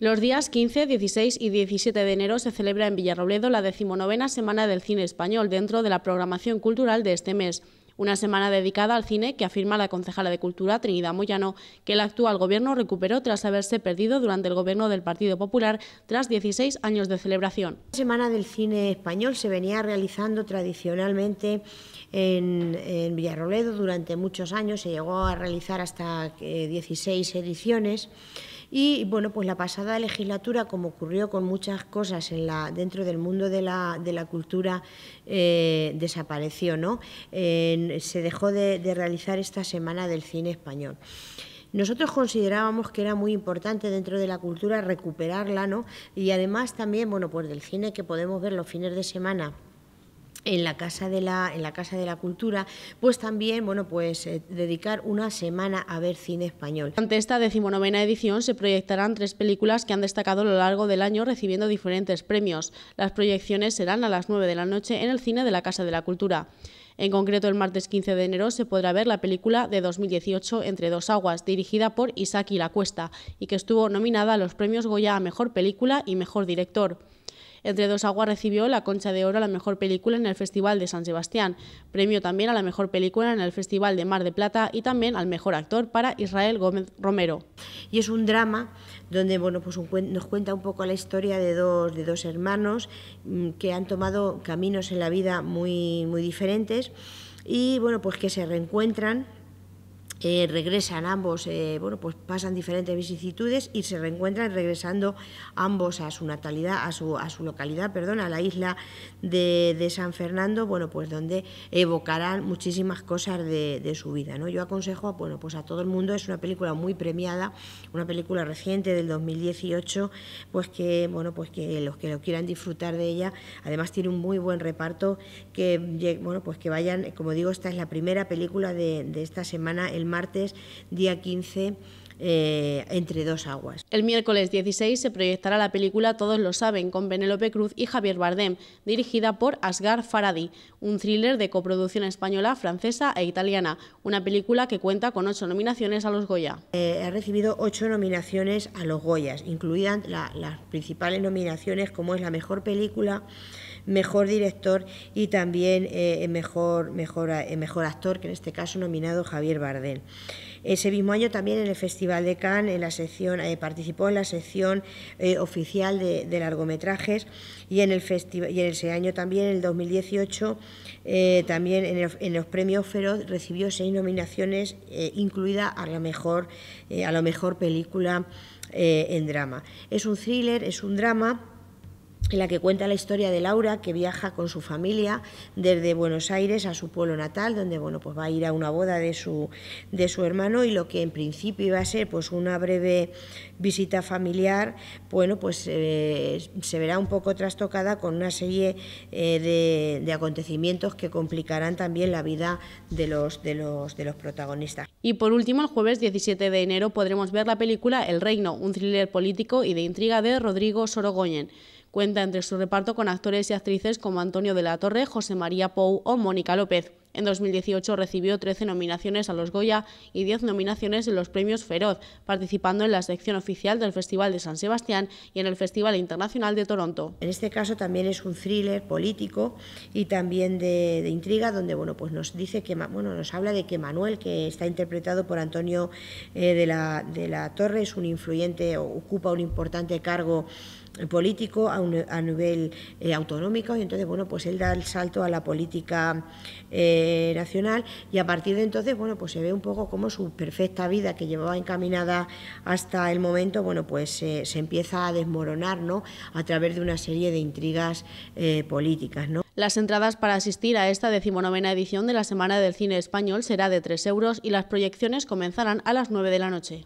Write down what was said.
Los días 15, 16 y 17 de enero se celebra en Villarrobledo la decimonovena Semana del Cine Español dentro de la programación cultural de este mes. Una semana dedicada al cine que afirma la concejala de Cultura, Trinidad Moyano, que el actual gobierno recuperó tras haberse perdido durante el gobierno del Partido Popular tras 16 años de celebración. La Semana del Cine Español se venía realizando tradicionalmente en, Villarrobledo durante muchos años, se llegó a realizar hasta 16 eh, ediciones. Y bueno, pues la pasada legislatura, como ocurrió con muchas cosas en la, dentro del mundo de la, cultura, eh, desapareció, ¿no? se dejó de, de realizar esta semana del cine español. Nosotros considerábamos que era muy importante dentro de la cultura recuperarla, ¿no? Y además también, bueno, pues del cine que podemos ver los fines de semana en la casa de la en la casa de la cultura pues también bueno pues eh, dedicar una semana a ver cine español ante esta decimonovena edición se proyectarán tres películas que han destacado a lo largo del año recibiendo diferentes premios las proyecciones serán a las 9 de la noche en el cine de la casa de la cultura en concreto, el martes 15 de enero se podrá ver la película de 2018 Entre dos aguas, dirigida por Isaac y la Cuesta, y que estuvo nominada a los premios Goya a Mejor Película y Mejor Director. Entre dos aguas recibió la Concha de Oro a la mejor película en el Festival de San Sebastián, premio también a la mejor película en el Festival de Mar de Plata y también al mejor actor para Israel Gómez Romero. Y es un drama donde bueno, pues nos cuenta un poco la historia de dos, de dos hermanos mm, que han tomado caminos en la vida muy, muy diferentes y bueno, pues que se reencuentran eh, regresan ambos, eh, bueno, pues pasan diferentes vicisitudes y se reencuentran regresando ambos a su natalidad, a su, a su localidad, perdón, a la isla de, San Fernando, bueno, pues donde evocarán muchísimas cosas de, de, su vida, ¿no? Yo aconsejo, bueno, pues a todo el mundo, es una película muy premiada, una película reciente del 2018, pues que, bueno, pues que los que lo quieran disfrutar de ella, además tiene un muy buen reparto, que, bueno, pues que vayan, como digo, esta es la primera película de, de esta semana, el martes, día 15, eh, entre dos aguas. El miércoles 16 se proyectará la película Todos lo saben con Penélope Cruz y Javier Bardem, dirigida por Asgar Faradi, un thriller de coproducción española, francesa e italiana, una película que cuenta con ocho nominaciones a los Goya. Eh, ha recibido ocho nominaciones a los Goyas, incluidas las principales nominaciones como es la mejor película, mejor director y también eh, mejor, mejor, eh, mejor actor, que en este caso nominado Javier Bardem. Ese mismo año también en el Festival de Cannes en la sección, eh, participó en la sección oficial de, largometrajes y en, el y en ese año también, en el 2018, también en, los premios Feroz recibió seis nominaciones, incluida a la mejor, a la mejor película en drama. Es un thriller, es un drama en la que cuenta la historia de Laura, que viaja con su familia desde Buenos Aires a su pueblo natal, donde bueno, pues va a ir a una boda de su, de su hermano y lo que en principio iba a ser pues una breve visita familiar, bueno, pues eh, se verá un poco trastocada con una serie eh, de, acontecimientos que complicarán también la vida de los, de, los, de los protagonistas. Y por último, el jueves 17 de enero podremos ver la película El Reino, un thriller político y de intriga de Rodrigo Sorogoyen. Cuenta entre su reparto con actores y actrices como Antonio de la Torre, José María Pou o Mónica López. En 2018 recibió 13 nominaciones a los Goya y 10 nominaciones en los premios Feroz, participando en la sección oficial del Festival de San Sebastián y en el Festival Internacional de Toronto. En este caso también es un thriller político y también de, intriga, donde bueno, pues nos dice que bueno, nos habla de que Manuel, que está interpretado por Antonio eh, de, la, de la Torre, es un influyente, ocupa un importante cargo político a, a nivel eh, autonómico y entonces bueno pues él da el salto a la política eh, nacional y a partir de entonces bueno pues se ve un poco como su perfecta vida que llevaba encaminada hasta el momento bueno pues eh, se empieza a desmoronar no a través de una serie de intrigas políticas las entradas para asistir a esta decimonovena edición de la Semana del Cine Español será de 3 euros y las proyecciones comenzarán a las 9 de la noche.